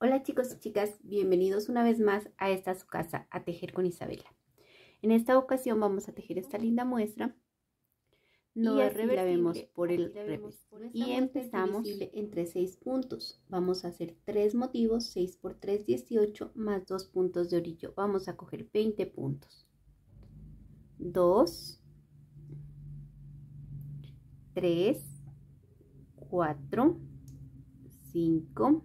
Hola chicos y chicas, bienvenidos una vez más a esta su casa, a tejer con Isabela. En esta ocasión vamos a tejer esta linda muestra. No y por el revés. Y empezamos entre 6 puntos. Vamos a hacer 3 motivos, 6 por 3, 18, más 2 puntos de orillo. Vamos a coger 20 puntos. 2, 3, 4, 5,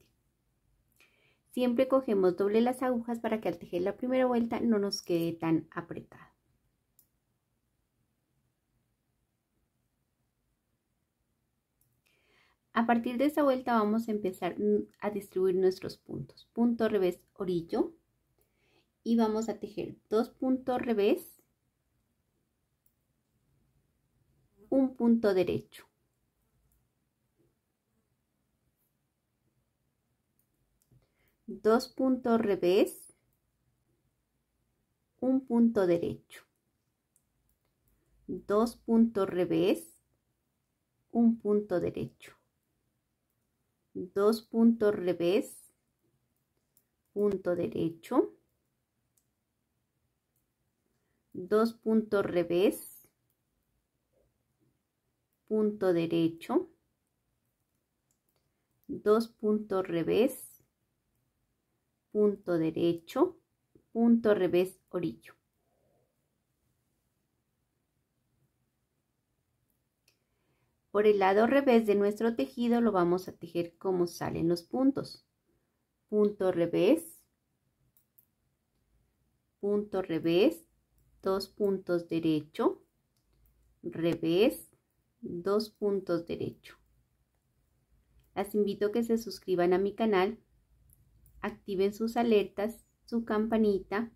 Siempre cogemos doble las agujas para que al tejer la primera vuelta no nos quede tan apretado. A partir de esa vuelta vamos a empezar a distribuir nuestros puntos. Punto revés orillo y vamos a tejer dos puntos revés, un punto derecho. dos puntos revés, un punto derecho, dos puntos revés, un punto derecho, dos puntos revés, punto derecho, dos puntos revés, punto derecho, dos puntos revés, punto derecho, punto revés, orillo. Por el lado revés de nuestro tejido lo vamos a tejer como salen los puntos. Punto revés, punto revés, dos puntos derecho, revés, dos puntos derecho. Las invito a que se suscriban a mi canal activen sus alertas, su campanita,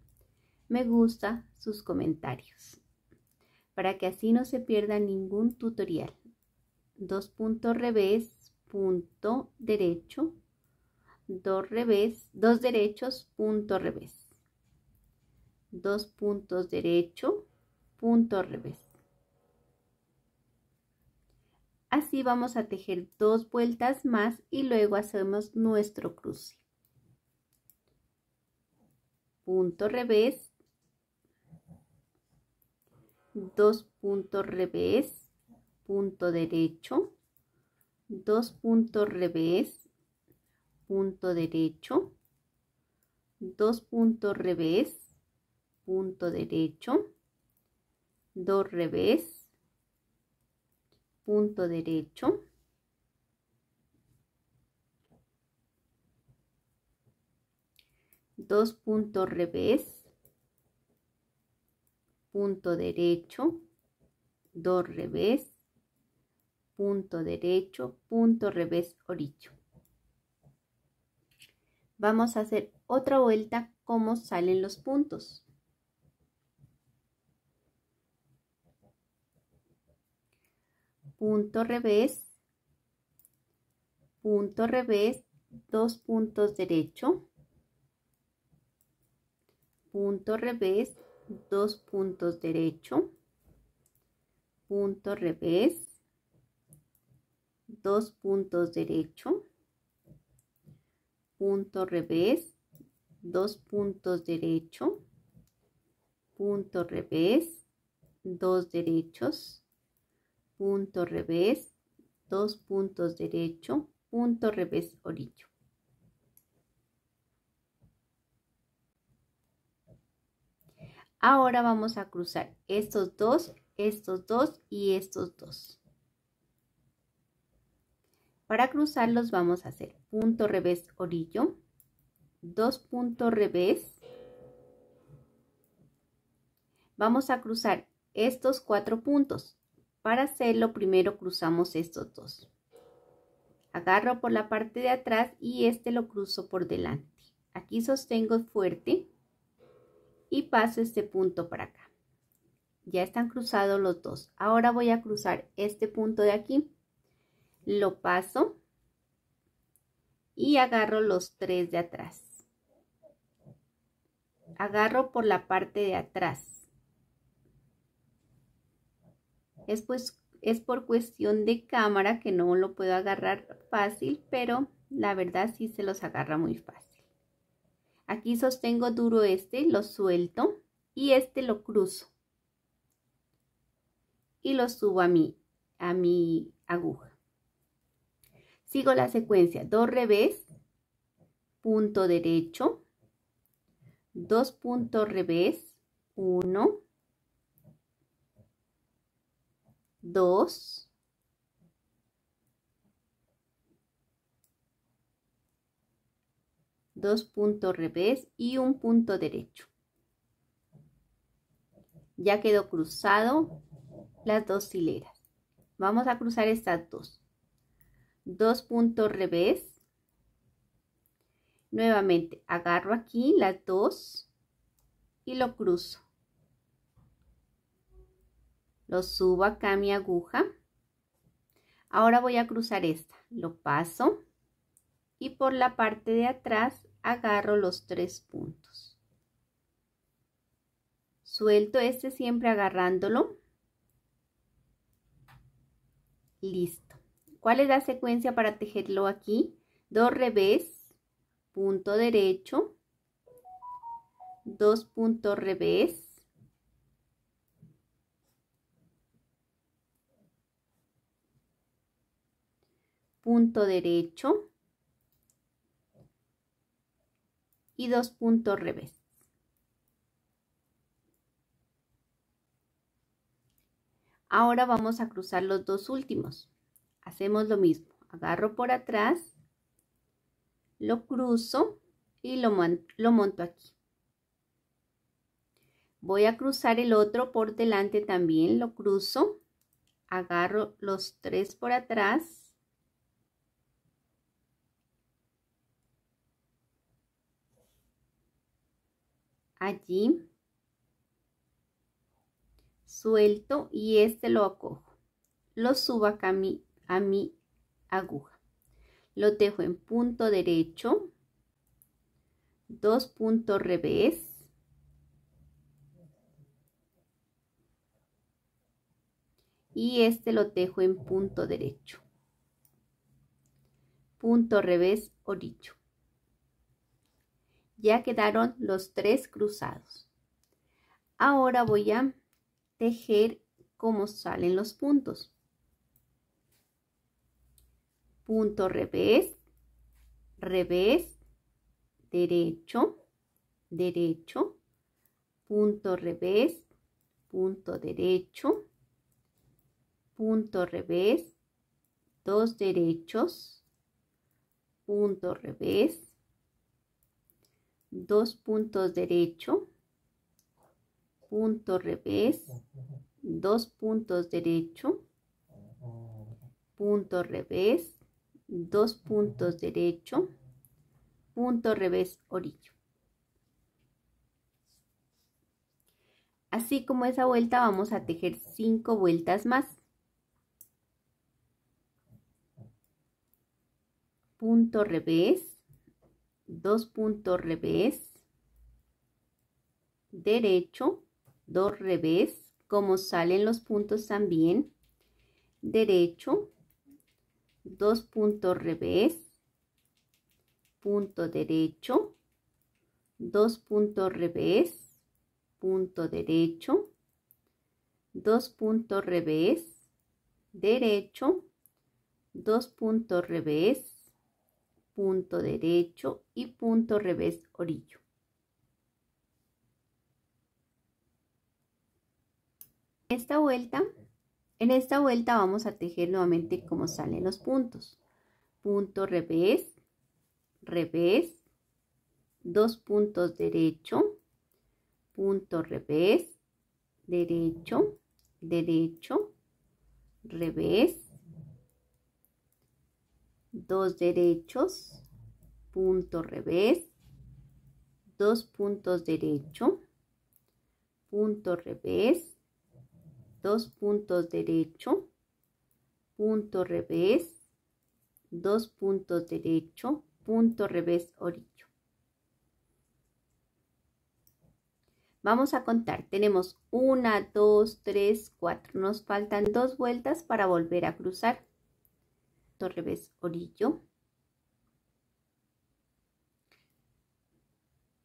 me gusta, sus comentarios, para que así no se pierda ningún tutorial. Dos puntos revés, punto derecho, dos revés, dos derechos, punto revés. Dos puntos derecho, punto revés. Así vamos a tejer dos vueltas más y luego hacemos nuestro cruce punto revés, dos puntos revés, punto derecho, dos puntos revés, punto derecho, dos puntos revés, punto derecho, dos revés, punto derecho dos puntos revés, punto derecho, dos revés, punto derecho, punto revés orillo. Vamos a hacer otra vuelta cómo salen los puntos. punto revés, punto revés, dos puntos derecho, punto revés, dos puntos derecho, punto revés, dos puntos derecho, punto revés, dos puntos derecho, punto revés, dos derechos, punto revés, dos puntos derecho, punto revés orillo. Ahora vamos a cruzar estos dos, estos dos y estos dos. Para cruzarlos vamos a hacer punto revés orillo, dos puntos revés. Vamos a cruzar estos cuatro puntos. Para hacerlo primero cruzamos estos dos. Agarro por la parte de atrás y este lo cruzo por delante. Aquí sostengo fuerte y paso este punto para acá. Ya están cruzados los dos. Ahora voy a cruzar este punto de aquí. Lo paso y agarro los tres de atrás. Agarro por la parte de atrás. Es, pues, es por cuestión de cámara que no lo puedo agarrar fácil, pero la verdad sí se los agarra muy fácil. Aquí sostengo duro este, lo suelto y este lo cruzo. Y lo subo a mi, a mi aguja. Sigo la secuencia. Dos revés, punto derecho, dos puntos revés, uno, dos, dos puntos revés y un punto derecho. Ya quedó cruzado las dos hileras. Vamos a cruzar estas dos. Dos puntos revés. Nuevamente agarro aquí las dos y lo cruzo. Lo subo acá mi aguja. Ahora voy a cruzar esta. Lo paso y por la parte de atrás agarro los tres puntos. Suelto este siempre agarrándolo. Listo. ¿Cuál es la secuencia para tejerlo aquí? Dos revés, punto derecho, dos puntos revés, punto derecho, y dos puntos revés. Ahora vamos a cruzar los dos últimos. Hacemos lo mismo. Agarro por atrás, lo cruzo y lo, lo monto aquí. Voy a cruzar el otro por delante también, lo cruzo, agarro los tres por atrás, allí, suelto y este lo acojo, lo subo acá a mi, aguja, lo dejo en punto derecho, dos puntos revés, y este lo tejo en punto derecho, punto revés dicho ya quedaron los tres cruzados. Ahora voy a tejer cómo salen los puntos. Punto revés, revés, derecho, derecho, punto revés, punto derecho, punto revés, dos derechos, punto revés, dos puntos derecho, punto revés, dos puntos derecho, punto revés, dos puntos derecho, punto revés orillo. Así como esa vuelta vamos a tejer cinco vueltas más. Punto revés, dos puntos revés, derecho, dos revés, como salen los puntos también, derecho, dos puntos revés, punto derecho, dos puntos revés, punto derecho, dos puntos revés, derecho, dos puntos revés, punto derecho y punto revés orillo. Esta vuelta, en esta vuelta vamos a tejer nuevamente como salen los puntos. Punto revés, revés, dos puntos derecho, punto revés, derecho, derecho, revés, dos derechos, punto revés, dos puntos derecho, punto revés, dos puntos derecho, punto revés, dos puntos derecho, punto revés orillo. Vamos a contar. Tenemos una, dos, tres, cuatro. Nos faltan dos vueltas para volver a cruzar revés, Orillo.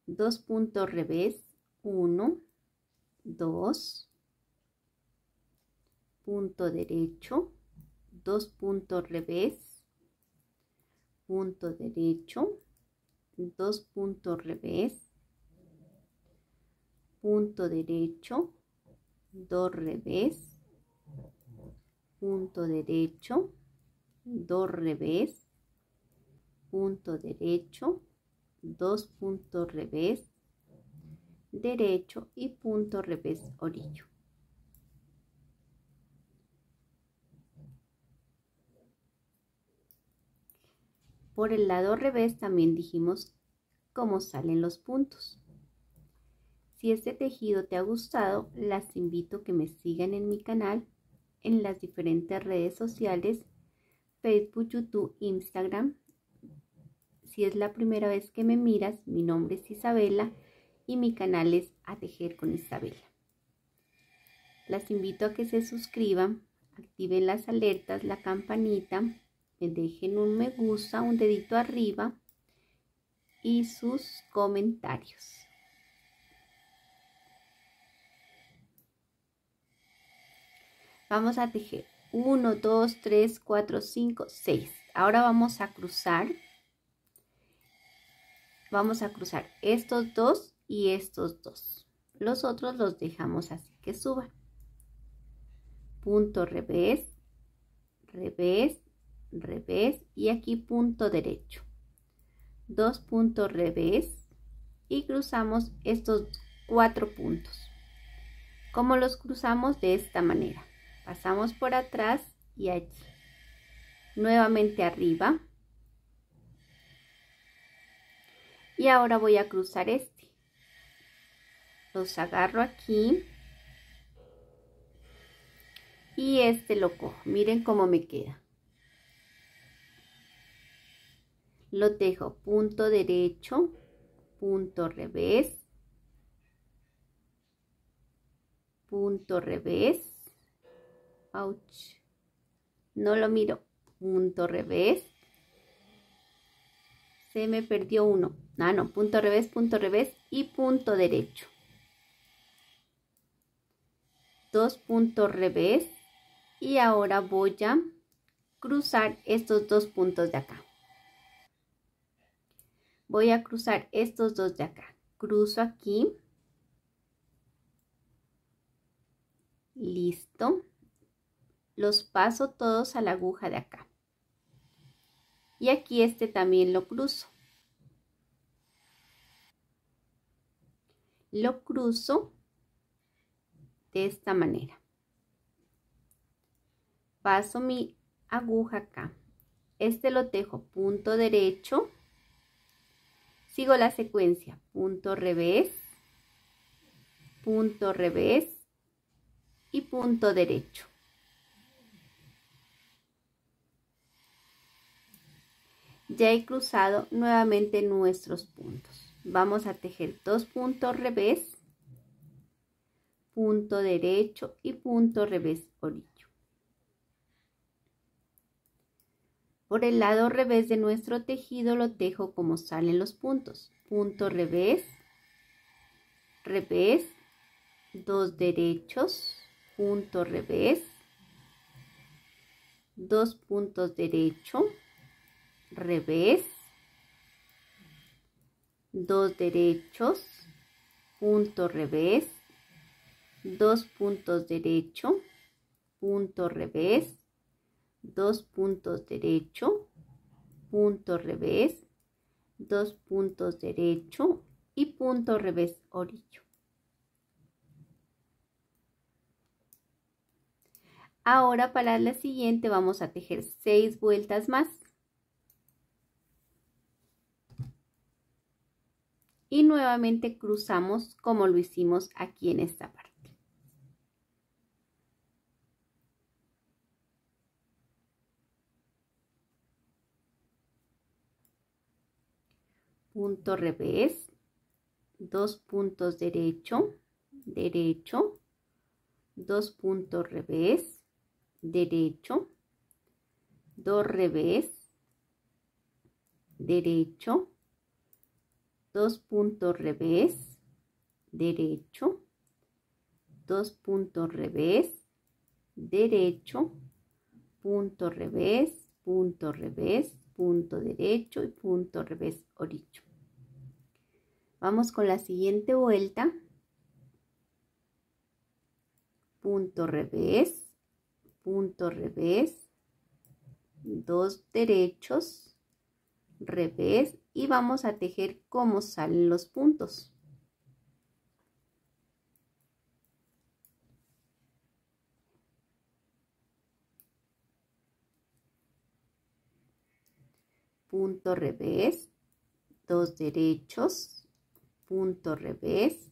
dos puntos revés, uno, dos, punto derecho, dos puntos revés, punto derecho, dos puntos revés, punto derecho, dos revés, punto derecho, dos revés, punto derecho, dos puntos revés, derecho y punto revés orillo. Por el lado revés también dijimos cómo salen los puntos. Si este tejido te ha gustado, las invito a que me sigan en mi canal, en las diferentes redes sociales Facebook, YouTube, Instagram. Si es la primera vez que me miras, mi nombre es Isabela y mi canal es A Tejer con Isabela. Las invito a que se suscriban, activen las alertas, la campanita, me dejen un me gusta, un dedito arriba y sus comentarios. Vamos a tejer. 1, 2, 3, 4, 5, 6. Ahora vamos a cruzar. Vamos a cruzar estos dos y estos dos. Los otros los dejamos así que suban. Punto revés, revés, revés y aquí punto derecho. Dos puntos revés y cruzamos estos cuatro puntos. Como los cruzamos de esta manera pasamos por atrás y allí. Nuevamente arriba. Y ahora voy a cruzar este. Los agarro aquí. Y este lo cojo. Miren cómo me queda. Lo dejo punto derecho, punto revés, punto revés, Ouch. No lo miro. Punto revés. Se me perdió uno. Ah, no. Punto revés, punto revés y punto derecho. Dos puntos revés. Y ahora voy a cruzar estos dos puntos de acá. Voy a cruzar estos dos de acá. Cruzo aquí. Listo los paso todos a la aguja de acá. Y aquí este también lo cruzo. Lo cruzo de esta manera. Paso mi aguja acá. Este lo tejo punto derecho. Sigo la secuencia. Punto revés. Punto revés. Y punto derecho. ya he cruzado nuevamente nuestros puntos. Vamos a tejer dos puntos revés, punto derecho y punto revés orillo. Por el lado revés de nuestro tejido lo tejo como salen los puntos. Punto revés, revés, dos derechos, punto revés, dos puntos derecho, revés, dos derechos, punto revés, dos puntos derecho, punto revés, dos puntos derecho, punto revés, dos puntos derecho y punto revés orillo. Ahora para la siguiente vamos a tejer seis vueltas más. y nuevamente cruzamos como lo hicimos aquí en esta parte. punto revés, dos puntos derecho, derecho, dos puntos revés, derecho, dos revés, derecho, dos puntos revés, derecho, dos puntos revés, derecho, punto revés, punto revés, punto derecho y punto revés oricho. Vamos con la siguiente vuelta. Punto revés, punto revés, dos derechos, revés y vamos a tejer cómo salen los puntos. Punto revés, dos derechos, punto revés,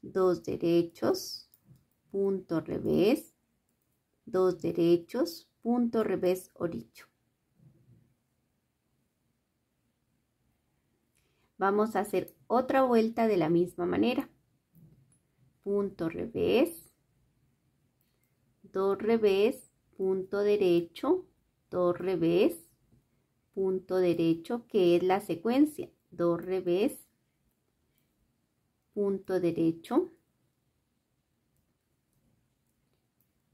dos derechos, punto revés, dos derechos, punto revés orillo. Vamos a hacer otra vuelta de la misma manera. Punto revés, dos revés, punto derecho, dos revés, punto derecho, que es la secuencia. Dos revés, punto derecho,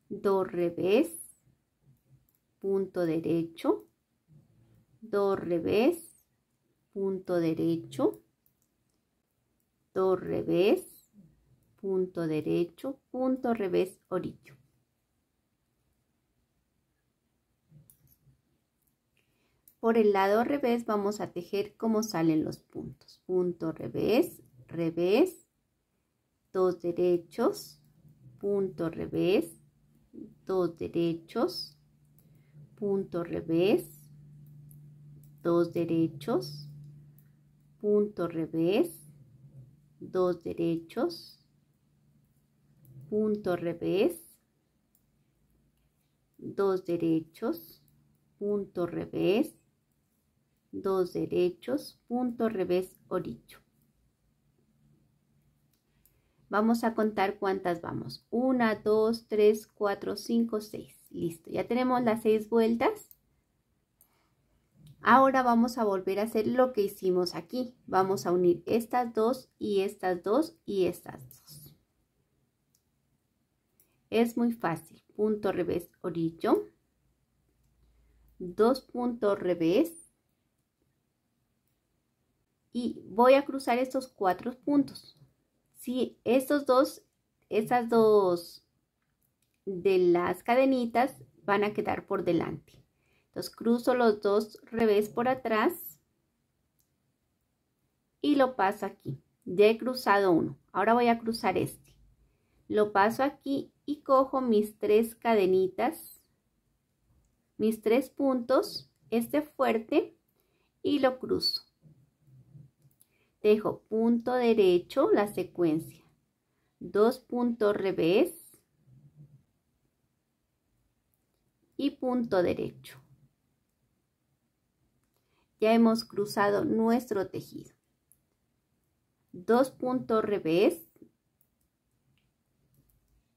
dos revés, punto derecho, dos revés, punto derecho, dos revés, punto derecho, punto revés, orillo. Por el lado revés vamos a tejer como salen los puntos. Punto revés, revés, dos derechos, punto revés, dos derechos, punto revés, dos derechos, punto revés, dos derechos, punto revés, dos derechos, punto revés, dos derechos, punto revés orillo. Vamos a contar cuántas vamos. Una, dos, tres, cuatro, cinco, seis. Listo, ya tenemos las seis vueltas. Ahora vamos a volver a hacer lo que hicimos aquí. Vamos a unir estas dos y estas dos y estas dos. Es muy fácil. Punto revés orillo. Dos puntos revés. Y voy a cruzar estos cuatro puntos. Si estos dos, estas dos de las cadenitas van a quedar por delante los cruzo los dos revés por atrás y lo paso aquí. Ya he cruzado uno. Ahora voy a cruzar este. Lo paso aquí y cojo mis tres cadenitas, mis tres puntos, este fuerte y lo cruzo. Dejo punto derecho, la secuencia, dos puntos revés y punto derecho ya hemos cruzado nuestro tejido. Dos puntos revés.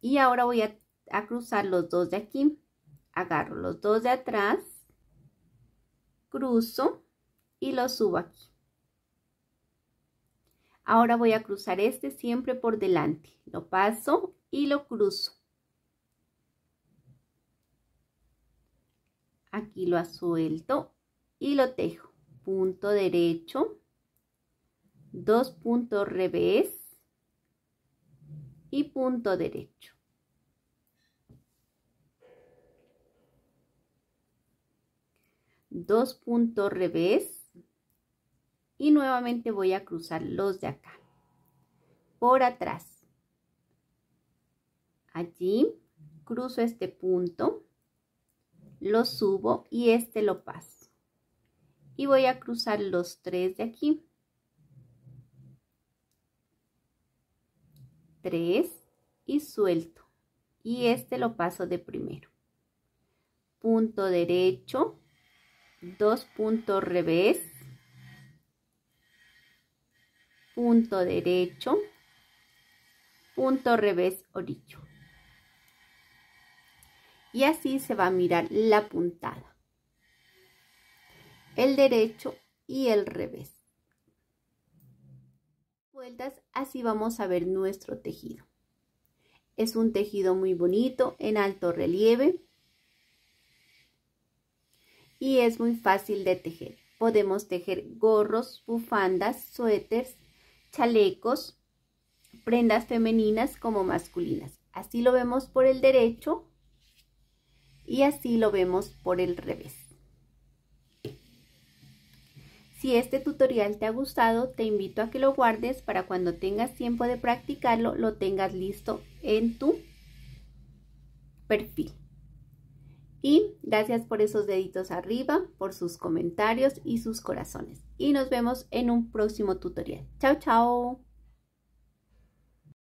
Y ahora voy a, cruzar los dos de aquí. Agarro los dos de atrás, cruzo y lo subo aquí. Ahora voy a cruzar este siempre por delante. Lo paso y lo cruzo. Aquí lo suelto y lo tejo punto derecho, dos puntos revés y punto derecho. Dos puntos revés y nuevamente voy a cruzar los de acá. Por atrás. Allí cruzo este punto, lo subo y este lo paso y voy a cruzar los tres de aquí. Tres y suelto y este lo paso de primero punto derecho dos puntos revés punto derecho punto revés orillo y así se va a mirar la puntada el derecho y el revés. Vueltas, así vamos a ver nuestro tejido. Es un tejido muy bonito, en alto relieve. Y es muy fácil de tejer. Podemos tejer gorros, bufandas, suéteres, chalecos, prendas femeninas como masculinas. Así lo vemos por el derecho y así lo vemos por el revés. Si este tutorial te ha gustado, te invito a que lo guardes para cuando tengas tiempo de practicarlo, lo tengas listo en tu perfil. Y gracias por esos deditos arriba, por sus comentarios y sus corazones. Y nos vemos en un próximo tutorial. Chao, chao.